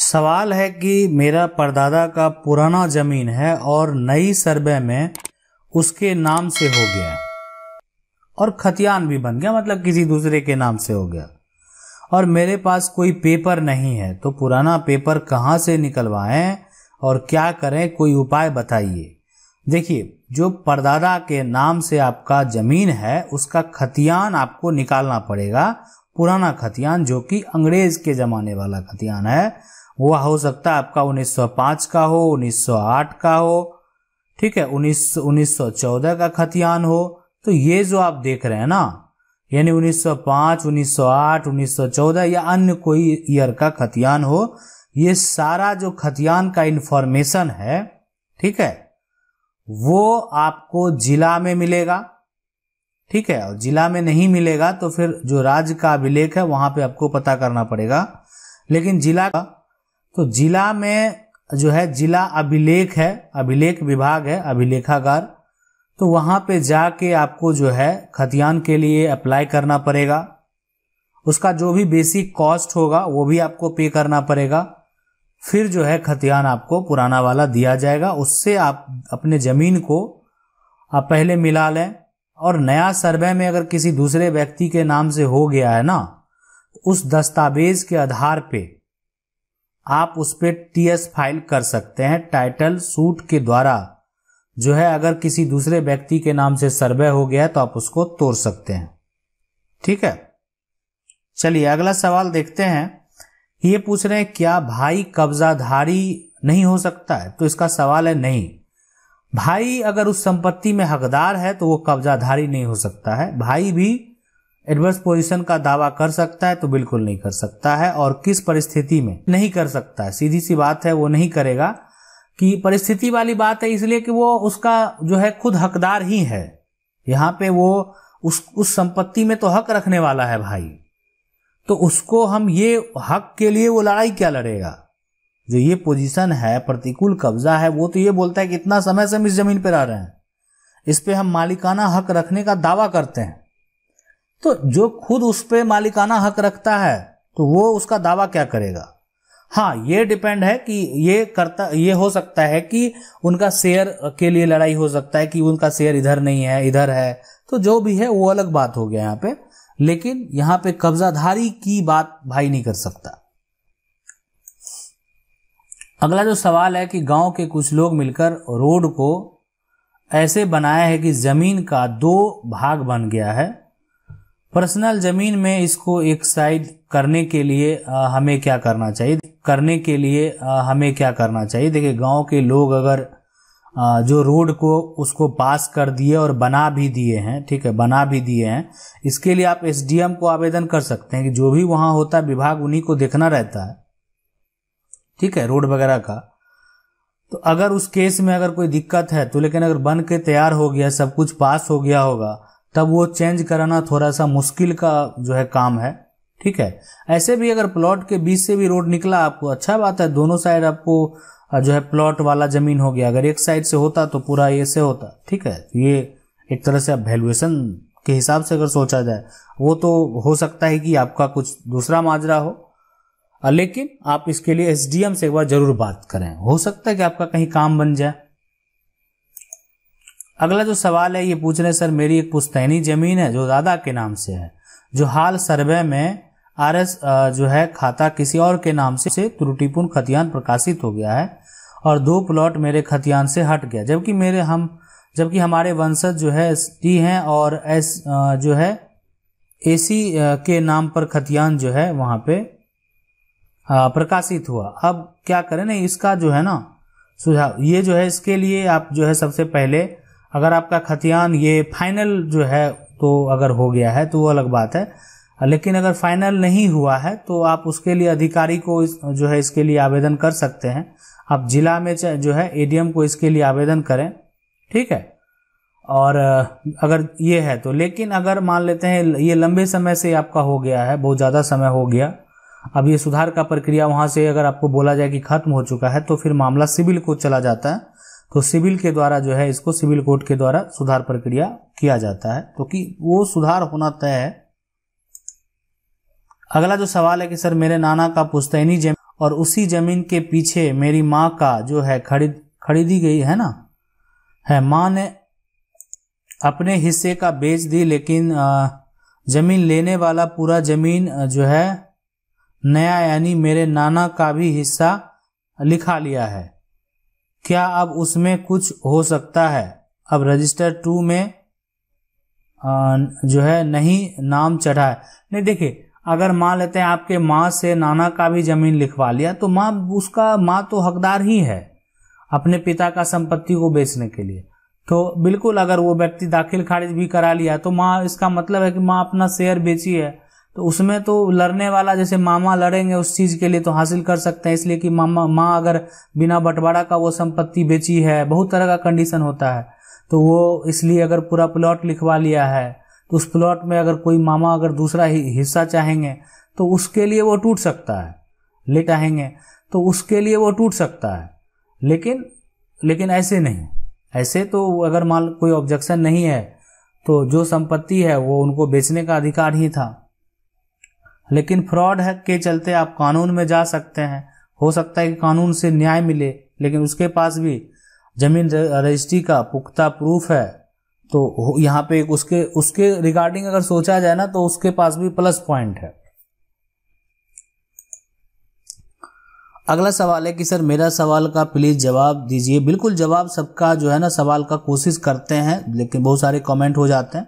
सवाल है कि मेरा परदादा का पुराना जमीन है और नई सर्वे में उसके नाम से हो गया और खतियान भी बन गया मतलब किसी दूसरे के नाम से हो गया और मेरे पास कोई पेपर नहीं है तो पुराना पेपर कहाँ से निकलवाएं और क्या करें कोई उपाय बताइए देखिए जो परदादा के नाम से आपका ज़मीन है उसका खतियान आपको निकालना पड़ेगा पुराना खतियान जो कि अंग्रेज के ज़माने वाला खतियान है वह हो सकता है आपका 1905 का हो 1908 का हो ठीक है 19 1914 का खतियान हो तो ये जो आप देख रहे हैं ना यानी 1905, 1908, 1914 या अन्य कोई ईयर का खतियान हो ये सारा जो खतियान का इंफॉर्मेशन है ठीक है वो आपको जिला में मिलेगा ठीक है जिला में नहीं मिलेगा तो फिर जो राज्य का अभिलेख है वहां पे आपको पता करना पड़ेगा लेकिन जिला का तो जिला में जो है जिला अभिलेख है अभिलेख विभाग है अभिलेखागार तो वहां पे जाके आपको जो है खतियान के लिए अप्लाई करना पड़ेगा उसका जो भी बेसिक कॉस्ट होगा वो भी आपको पे करना पड़ेगा फिर जो है खतियान आपको पुराना वाला दिया जाएगा उससे आप अपने ज़मीन को आप पहले मिला लें और नया सर्वे में अगर किसी दूसरे व्यक्ति के नाम से हो गया है ना तो उस दस्तावेज के आधार पे आप उस पर टी एस फाइल कर सकते हैं टाइटल सूट के द्वारा जो है अगर किसी दूसरे व्यक्ति के नाम से सर्वे हो गया तो आप उसको तोड़ सकते हैं ठीक है चलिए अगला सवाल देखते हैं ये पूछ रहे हैं क्या भाई कब्जाधारी नहीं हो सकता है तो इसका सवाल है नहीं भाई अगर उस संपत्ति में हकदार है तो वो कब्जाधारी नहीं हो सकता है भाई भी एडवर्स पोजीशन का दावा कर सकता है तो बिल्कुल नहीं कर सकता है और किस परिस्थिति में नहीं कर सकता है सीधी सी बात है वो नहीं करेगा कि परिस्थिति वाली बात है इसलिए कि वो उसका जो है खुद हकदार ही है यहाँ पे वो उस उस संपत्ति में तो हक रखने वाला है भाई तो उसको हम ये हक के लिए वो लड़ाई क्या लड़ेगा जो ये पोजीशन है प्रतिकूल कब्जा है वो तो ये बोलता है कि इतना समय से हम इस जमीन पर आ रहे हैं इस पे हम मालिकाना हक रखने का दावा करते हैं तो जो खुद उस पर मालिकाना हक रखता है तो वो उसका दावा क्या करेगा हाँ ये डिपेंड है कि ये करता ये हो सकता है कि उनका शेयर के लिए लड़ाई हो सकता है कि उनका शेयर इधर नहीं है इधर है तो जो भी है वो अलग बात हो गया यहाँ पे लेकिन यहाँ पे कब्जाधारी की बात भाई नहीं कर सकता अगला जो सवाल है कि गांव के कुछ लोग मिलकर रोड को ऐसे बनाया है कि जमीन का दो भाग बन गया है पर्सनल जमीन में इसको एक साइड करने के लिए हमें क्या करना चाहिए करने के लिए हमें क्या करना चाहिए देखिए गांव के लोग अगर जो रोड को उसको पास कर दिए और बना भी दिए हैं ठीक है बना भी दिए हैं इसके लिए आप एसडीएम को आवेदन कर सकते हैं कि जो भी वहां होता है विभाग उन्हीं को देखना रहता है ठीक है रोड वगैरह का तो अगर उस केस में अगर कोई दिक्कत है तो लेकिन अगर बन के तैयार हो गया सब कुछ पास हो गया होगा तब वो चेंज कराना थोड़ा सा मुश्किल का जो है काम है ठीक है ऐसे भी अगर प्लॉट के बीच से भी रोड निकला आपको अच्छा बात है दोनों साइड आपको जो है प्लॉट वाला जमीन हो गया अगर एक साइड से होता तो पूरा ये से होता ठीक है ये एक तरह से आप वैल्यूएशन के हिसाब से अगर सोचा जाए वो तो हो सकता है कि आपका कुछ दूसरा माजरा हो लेकिन आप इसके लिए एसडीएम से एक बार जरूर बात करें हो सकता है कि आपका कहीं काम बन जाए अगला जो सवाल है ये पूछ रहे सर मेरी एक पुस्तैनी जमीन है जो दादा के नाम से है जो हाल सर्वे में एस जो है खाता किसी और के नाम से त्रुटिपूर्ण खतियान प्रकाशित हो गया है और दो प्लॉट मेरे खतियान से हट गया जबकि मेरे हम जबकि हमारे वंशज जो है एस टी हैं और एस जो है एसी के नाम पर खतियान जो है वहां पे प्रकाशित हुआ अब क्या करें ना इसका जो है ना सुझाव ये जो है इसके लिए आप जो है सबसे पहले अगर आपका खतियान ये फाइनल जो है तो अगर हो गया है तो वो अलग बात है लेकिन अगर फाइनल नहीं हुआ है तो आप उसके लिए अधिकारी को जो है इसके लिए आवेदन कर सकते हैं आप जिला में जो है एडीएम को इसके लिए आवेदन करें ठीक है और अगर ये है तो लेकिन अगर मान लेते हैं ये लंबे समय से आपका हो गया है बहुत ज़्यादा समय हो गया अब ये सुधार का प्रक्रिया वहाँ से अगर आपको बोला जाए कि खत्म हो चुका है तो फिर मामला सिविल को चला जाता है तो सिविल के द्वारा जो है इसको सिविल कोर्ट के द्वारा सुधार प्रक्रिया किया जाता है क्योंकि तो वो सुधार होना तय है अगला जो सवाल है कि सर मेरे नाना का पुस्तैनी जमीन और उसी जमीन के पीछे मेरी माँ का जो है खरीद खरीदी गई है ना है माँ ने अपने हिस्से का बेच दी लेकिन जमीन लेने वाला पूरा जमीन जो है नया यानी मेरे नाना का भी हिस्सा लिखा लिया है क्या अब उसमें कुछ हो सकता है अब रजिस्टर टू में जो है नहीं नाम चढ़ा है नहीं देखिए अगर मान लेते हैं आपके माँ से नाना का भी जमीन लिखवा लिया तो माँ उसका माँ तो हकदार ही है अपने पिता का संपत्ति को बेचने के लिए तो बिल्कुल अगर वो व्यक्ति दाखिल खारिज भी करा लिया तो माँ इसका मतलब है कि माँ अपना शेयर बेची है तो उसमें तो लड़ने वाला जैसे मामा लड़ेंगे उस चीज़ के लिए तो हासिल कर सकते हैं इसलिए कि मामा माँ अगर बिना बंटवारा का वो संपत्ति बेची है बहुत तरह का कंडीशन होता है तो वो इसलिए अगर पूरा प्लॉट लिखवा लिया है तो उस प्लॉट में अगर कोई मामा अगर दूसरा ही हिस्सा चाहेंगे तो उसके लिए वो टूट सकता है ले चाहेंगे तो उसके लिए वो टूट सकता है लेकिन लेकिन ऐसे नहीं ऐसे तो अगर माल कोई ऑब्जेक्शन नहीं है तो जो संपत्ति है वो उनको बेचने का अधिकार ही था लेकिन फ्रॉड है के चलते आप कानून में जा सकते हैं हो सकता है कि कानून से न्याय मिले लेकिन उसके पास भी जमीन रजिस्ट्री का पुख्ता प्रूफ है तो यहाँ पे एक उसके उसके रिगार्डिंग अगर सोचा जाए ना तो उसके पास भी प्लस पॉइंट है अगला सवाल है कि सर मेरा सवाल का प्लीज़ जवाब दीजिए बिल्कुल जवाब सबका जो है ना सवाल का कोशिश करते हैं लेकिन बहुत सारे कमेंट हो जाते हैं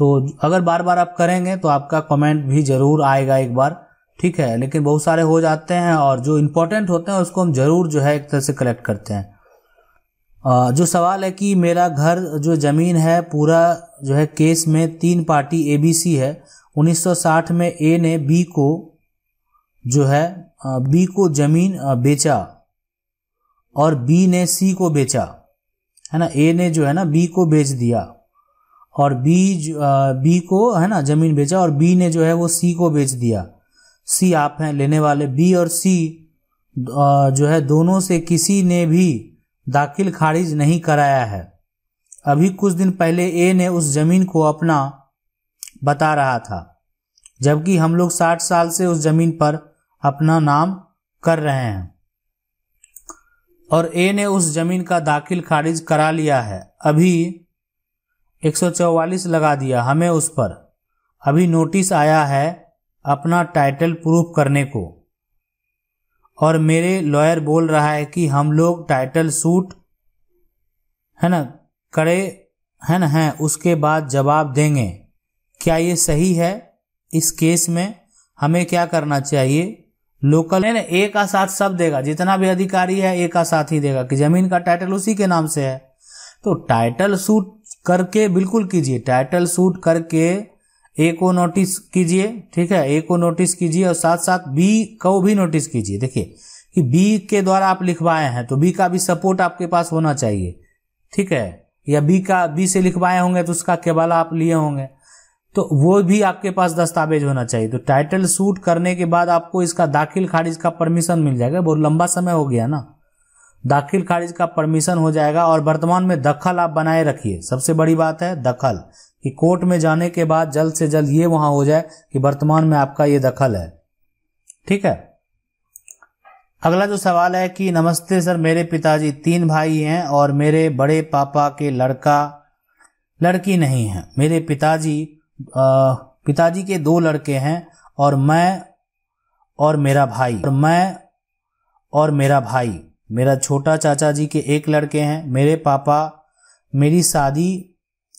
तो अगर बार बार आप करेंगे तो आपका कमेंट भी ज़रूर आएगा एक बार ठीक है लेकिन बहुत सारे हो जाते हैं और जो इम्पोर्टेंट होते हैं उसको हम ज़रूर जो है एक तरह से कलेक्ट करते हैं जो सवाल है कि मेरा घर जो ज़मीन है पूरा जो है केस में तीन पार्टी ए बी सी है 1960 में ए ने बी को जो है बी को ज़मीन बेचा और बी ने सी को बेचा है ना ए ने जो है ना बी को बेच दिया और बी बी को है ना जमीन बेचा और बी ने जो है वो सी को बेच दिया सी आप हैं लेने वाले बी और सी जो है दोनों से किसी ने भी दाखिल खारिज नहीं कराया है अभी कुछ दिन पहले ए ने उस जमीन को अपना बता रहा था जबकि हम लोग साठ साल से उस जमीन पर अपना नाम कर रहे हैं और ए ने उस जमीन का दाखिल खारिज करा लिया है अभी 144 लगा दिया हमें उस पर अभी नोटिस आया है अपना टाइटल प्रूफ करने को और मेरे लॉयर बोल रहा है कि हम लोग टाइटल सूट है ना करे है ना है उसके बाद जवाब देंगे क्या ये सही है इस केस में हमें क्या करना चाहिए लोकल नहीं एक का साथ सब देगा जितना भी अधिकारी है एक का साथ ही देगा कि जमीन का टाइटल उसी के नाम से है तो टाइटल सूट करके बिल्कुल कीजिए टाइटल सूट करके ए को नोटिस कीजिए ठीक है ए को नोटिस कीजिए और साथ साथ बी को भी नोटिस कीजिए देखिए कि बी के द्वारा आप लिखवाए हैं तो बी का भी सपोर्ट आपके पास होना चाहिए ठीक है या बी का बी से लिखवाए होंगे तो उसका केवल आप लिए होंगे तो वो भी आपके पास दस्तावेज होना चाहिए तो टाइटल सूट करने के बाद आपको इसका दाखिल खारिज का परमिशन मिल जाएगा बहुत लंबा समय हो गया ना दाखिल खारिज का परमिशन हो जाएगा और वर्तमान में दखल आप बनाए रखिए सबसे बड़ी बात है दखल कि कोर्ट में जाने के बाद जल्द से जल्द ये वहां हो जाए कि वर्तमान में आपका ये दखल है ठीक है अगला जो सवाल है कि नमस्ते सर मेरे पिताजी तीन भाई हैं और मेरे बड़े पापा के लड़का लड़की नहीं है मेरे पिताजी पिताजी के दो लड़के हैं और मैं और मेरा भाई और मैं और मेरा भाई मेरा छोटा चाचा जी के एक लड़के हैं मेरे पापा मेरी शादी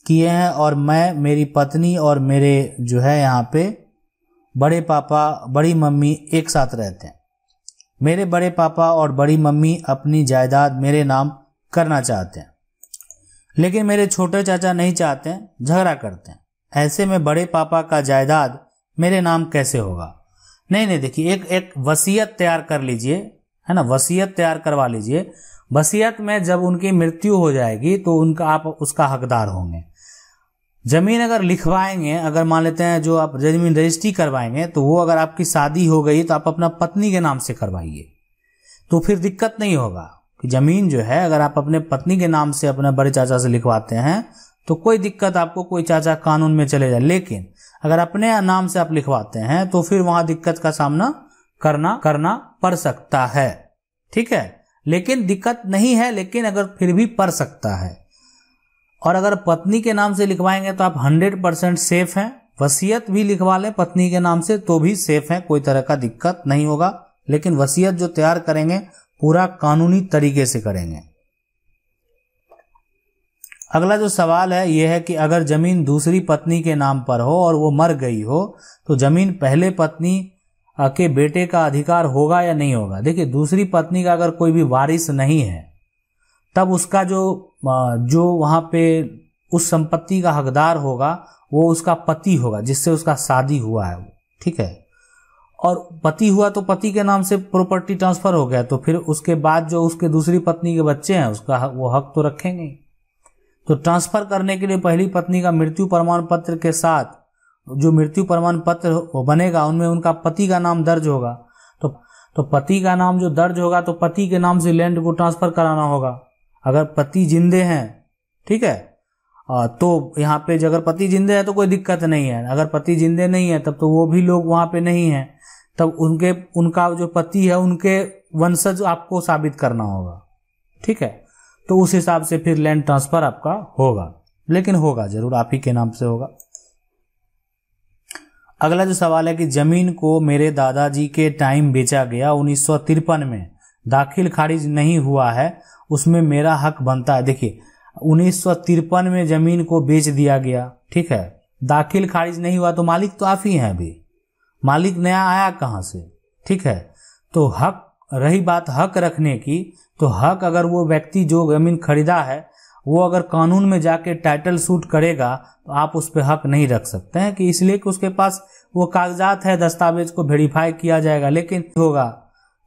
किए हैं और मैं मेरी पत्नी और मेरे जो है यहाँ पे बड़े पापा बड़ी मम्मी एक साथ रहते हैं मेरे बड़े पापा और बड़ी मम्मी अपनी जायदाद मेरे नाम करना चाहते हैं लेकिन मेरे छोटे चाचा नहीं चाहते हैं झगड़ा करते हैं ऐसे में बड़े पापा का जायदाद मेरे नाम कैसे होगा नहीं नहीं देखिए एक एक वसीयत तैयार कर लीजिए है ना वसीयत तैयार करवा लीजिए वसीयत में जब उनकी मृत्यु हो जाएगी तो उनका आप उसका हकदार होंगे जमीन अगर लिखवाएंगे अगर मान लेते हैं जो आप जमीन रजिस्ट्री करवाएंगे तो वो अगर आपकी शादी हो गई तो आप अपना पत्नी के नाम से करवाइए तो फिर दिक्कत नहीं होगा कि जमीन जो है अगर आप अपने पत्नी के नाम से अपने बड़े चाचा से लिखवाते हैं तो कोई दिक्कत आपको कोई चाचा कानून में चले जाए लेकिन अगर अपने नाम से आप लिखवाते हैं तो फिर वहां दिक्कत का सामना करना करना पड़ सकता है ठीक है लेकिन दिक्कत नहीं है लेकिन अगर फिर भी पड़ सकता है और अगर पत्नी के नाम से लिखवाएंगे तो आप हंड्रेड परसेंट सेफ हैं वसीयत भी लिखवा लें पत्नी के नाम से तो भी सेफ है कोई तरह का दिक्कत नहीं होगा लेकिन वसीयत जो तैयार करेंगे पूरा कानूनी तरीके से करेंगे अगला जो सवाल है यह है कि अगर जमीन दूसरी पत्नी के नाम पर हो और वो मर गई हो तो जमीन पहले पत्नी के बेटे का अधिकार होगा या नहीं होगा देखिए दूसरी पत्नी का अगर कोई भी वारिस नहीं है तब उसका जो जो वहां पे उस संपत्ति का हकदार होगा वो उसका पति होगा जिससे उसका शादी हुआ है वो ठीक है और पति हुआ तो पति के नाम से प्रॉपर्टी ट्रांसफर हो गया तो फिर उसके बाद जो उसके दूसरी पत्नी के बच्चे हैं उसका वो हक तो रखेंगे तो ट्रांसफर करने के लिए पहली पत्नी का मृत्यु प्रमाण पत्र के साथ जो मृत्यु प्रमाण पत्र बनेगा उनमें उनका पति का नाम दर्ज होगा तो तो पति का नाम जो दर्ज होगा तो पति के नाम से लैंड को ट्रांसफर कराना होगा अगर पति जिंदे हैं ठीक है तो यहाँ पे अगर पति जिंदे है तो कोई दिक्कत नहीं है अगर पति जिंदे नहीं है तब तो वो भी लोग वहां पे नहीं है तब उनके उनका जो पति है उनके वंशज आपको साबित करना होगा ठीक है तो उस हिसाब से फिर लैंड ट्रांसफर आपका होगा लेकिन होगा जरूर आप ही के नाम से होगा अगला जो सवाल है कि जमीन को मेरे दादाजी के टाइम बेचा गया उन्नीस में दाखिल खारिज नहीं हुआ है उसमें मेरा हक बनता है देखिए उन्नीस में जमीन को बेच दिया गया ठीक है दाखिल खारिज नहीं हुआ तो मालिक तो आप ही हैं अभी मालिक नया आया कहाँ से ठीक है तो हक रही बात हक रखने की तो हक अगर वो व्यक्ति जो जमीन खरीदा है वो अगर कानून में जाके टाइटल सूट करेगा तो आप उस पर हक नहीं रख सकते हैं कि इसलिए कि उसके पास वो कागजात है दस्तावेज को वेरीफाई किया जाएगा लेकिन होगा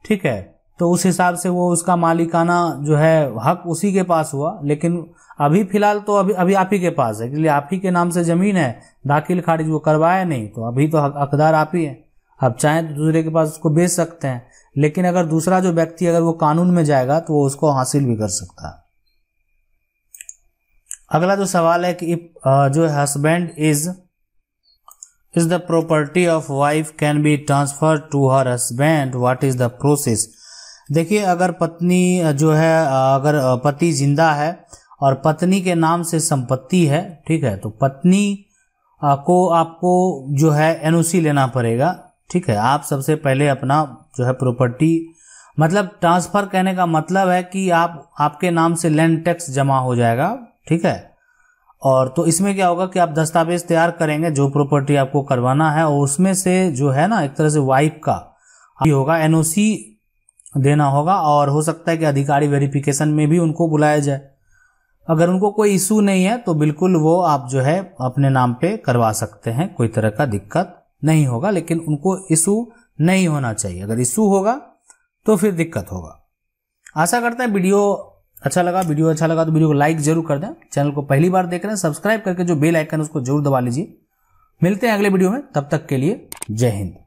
ठीक है तो उस हिसाब से वो उसका मालिकाना जो है हक उसी के पास हुआ लेकिन अभी फिलहाल तो अभी अभी आप ही के पास है इसलिए आप ही के नाम से ज़मीन है दाखिल खारिज वो करवाया नहीं तो अभी तो हकदार आप ही हैं आप चाहें तो दूसरे के पास उसको बेच सकते हैं लेकिन अगर दूसरा जो व्यक्ति अगर वो कानून में जाएगा तो वो उसको हासिल भी कर सकता है अगला जो सवाल है कि uh, जो husband is is the property of wife can be transfer to her husband what is the process देखिए अगर पत्नी uh, जो है uh, अगर पति जिंदा है और पत्नी के नाम से संपत्ति है ठीक है तो पत्नी को आपको जो है एनओसी लेना पड़ेगा ठीक है आप सबसे पहले अपना जो है प्रॉपर्टी मतलब ट्रांसफर कहने का मतलब है कि आप आपके नाम से लैंड टैक्स जमा हो जाएगा ठीक है और तो इसमें क्या होगा कि आप दस्तावेज तैयार करेंगे जो प्रॉपर्टी आपको करवाना है और उसमें से जो है ना एक तरह से वाइफ का भी होगा एनओसी देना होगा और हो सकता है कि अधिकारी वेरिफिकेशन में भी उनको बुलाया जाए अगर उनको कोई इशू नहीं है तो बिल्कुल वो आप जो है अपने नाम पे करवा सकते हैं कोई तरह का दिक्कत नहीं होगा लेकिन उनको इशू नहीं होना चाहिए अगर इशू होगा तो फिर दिक्कत होगा आशा करते हैं वीडियो अच्छा लगा वीडियो अच्छा लगा तो वीडियो को लाइक जरूर कर दें चैनल को पहली बार देख रहे हैं सब्सक्राइब करके जो बेल आइकन उसको जरूर दबा लीजिए मिलते हैं अगले वीडियो में तब तक के लिए जय हिंद